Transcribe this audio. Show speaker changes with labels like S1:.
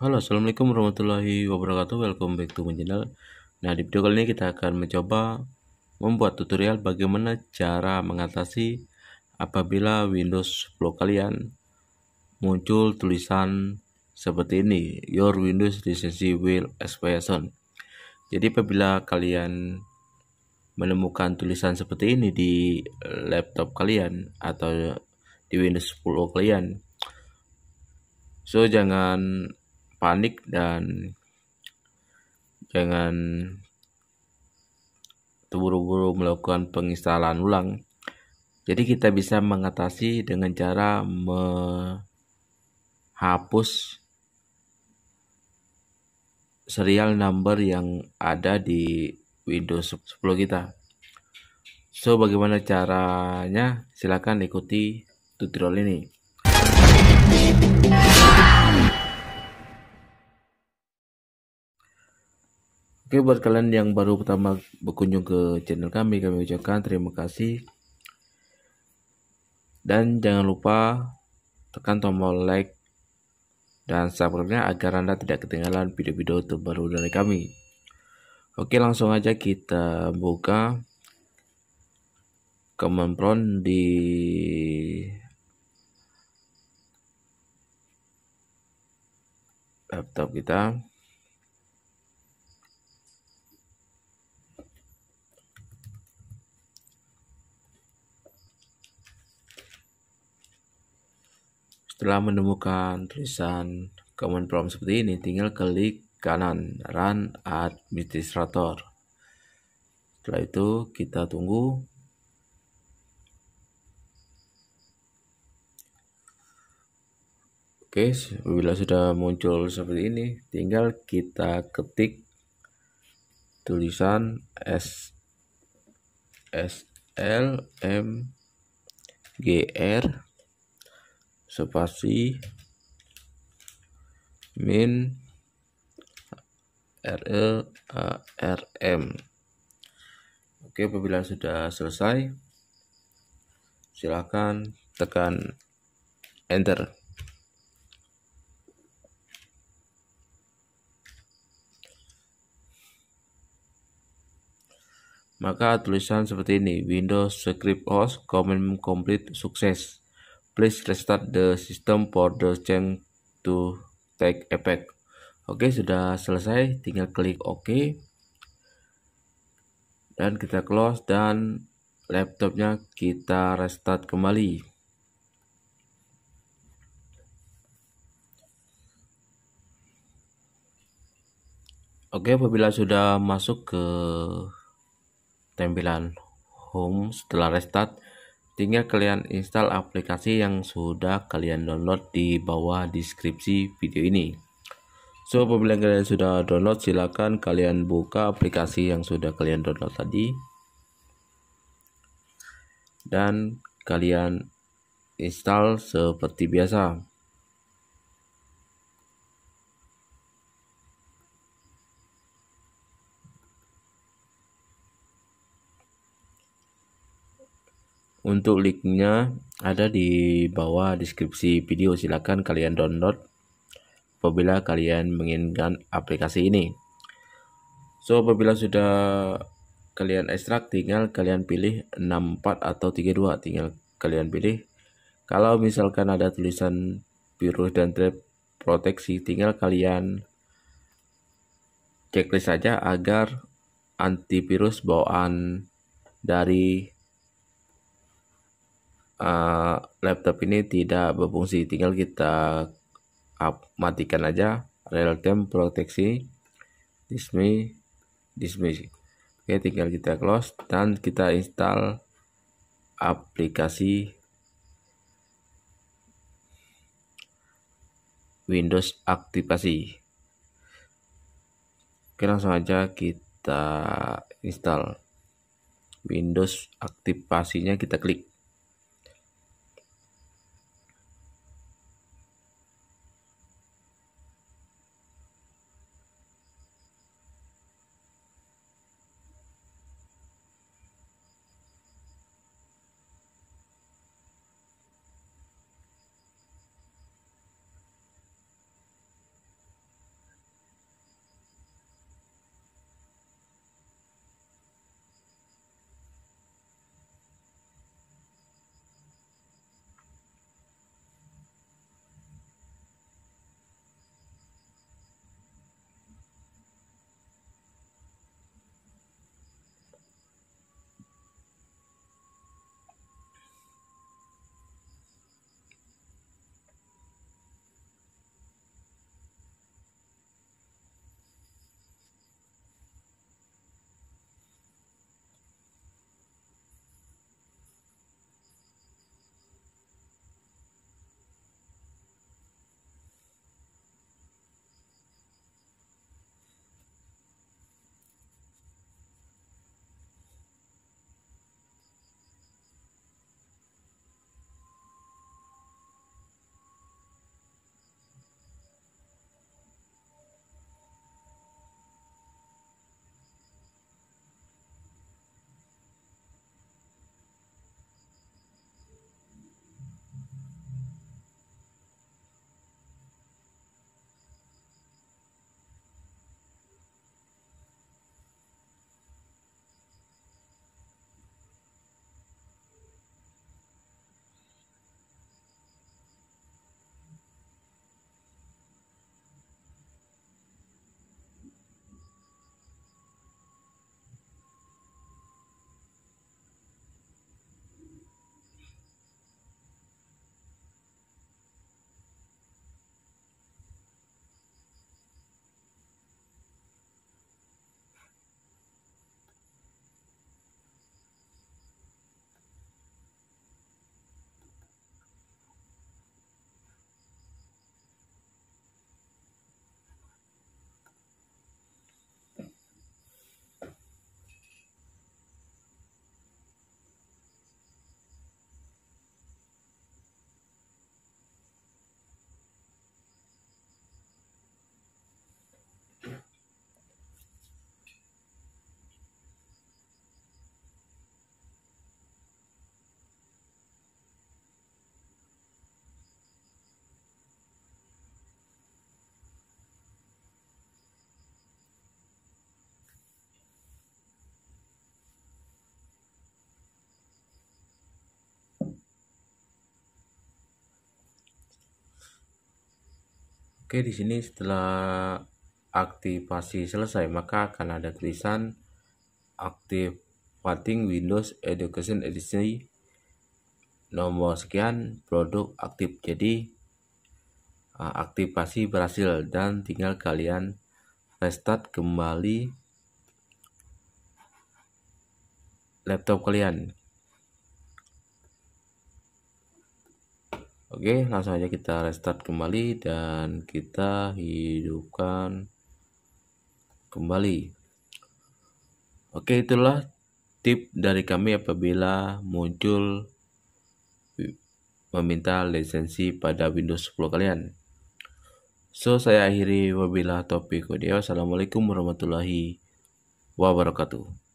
S1: Halo assalamualaikum warahmatullahi wabarakatuh welcome back to my channel nah di video kali ini kita akan mencoba membuat tutorial bagaimana cara mengatasi apabila Windows 10 kalian muncul tulisan seperti ini your Windows license will expiration jadi apabila kalian menemukan tulisan seperti ini di laptop kalian atau di Windows 10 kalian so jangan panik dan jangan terburu-buru melakukan penginstalan ulang. Jadi kita bisa mengatasi dengan cara menghapus serial number yang ada di Windows 10 kita. So, bagaimana caranya? Silahkan ikuti tutorial ini. Oke buat kalian yang baru pertama berkunjung ke channel kami kami ucapkan terima kasih dan jangan lupa tekan tombol like dan subscribe agar Anda tidak ketinggalan video-video terbaru dari kami. Oke langsung aja kita buka prompt di laptop kita Setelah menemukan tulisan command prompt seperti ini, tinggal klik kanan run administrator. Setelah itu kita tunggu Oke, bila sudah muncul seperti ini, tinggal kita ketik tulisan S S L M G R spasi min rl arm oke apabila sudah selesai silahkan tekan enter maka tulisan seperti ini Windows Script Host Command Complete Success please restart the system for the change to take effect oke sudah selesai tinggal klik ok dan kita close dan laptopnya kita restart kembali Oke, apabila sudah masuk ke tampilan home setelah restart, Tinggal kalian install aplikasi yang sudah kalian download di bawah deskripsi video ini. So, apabila kalian sudah download, silakan kalian buka aplikasi yang sudah kalian download tadi. Dan kalian install seperti biasa. Untuk linknya ada di bawah deskripsi video, silahkan kalian download apabila kalian menginginkan aplikasi ini. So, apabila sudah kalian ekstrak, tinggal kalian pilih 64 atau 32, tinggal kalian pilih. Kalau misalkan ada tulisan virus dan proteksi, tinggal kalian checklist saja agar antivirus bawaan dari uh, laptop ini tidak berfungsi tinggal kita up, matikan aja real time proteksi dismiss dismiss oke tinggal kita close dan kita install aplikasi Windows aktivasi oke langsung aja kita install Windows aktivasinya kita klik Oke, di sini setelah aktivasi selesai, maka akan ada tulisan Activating Windows Education Edition nomor sekian produk aktif. Jadi aktivasi berhasil dan tinggal kalian restart kembali laptop kalian. Oke, langsung aja kita restart kembali dan kita hidupkan kembali. Oke, itulah tip dari kami apabila muncul meminta lisensi pada Windows 10 kalian. So, saya akhiri apabila topik. Assalamualaikum warahmatullahi wabarakatuh.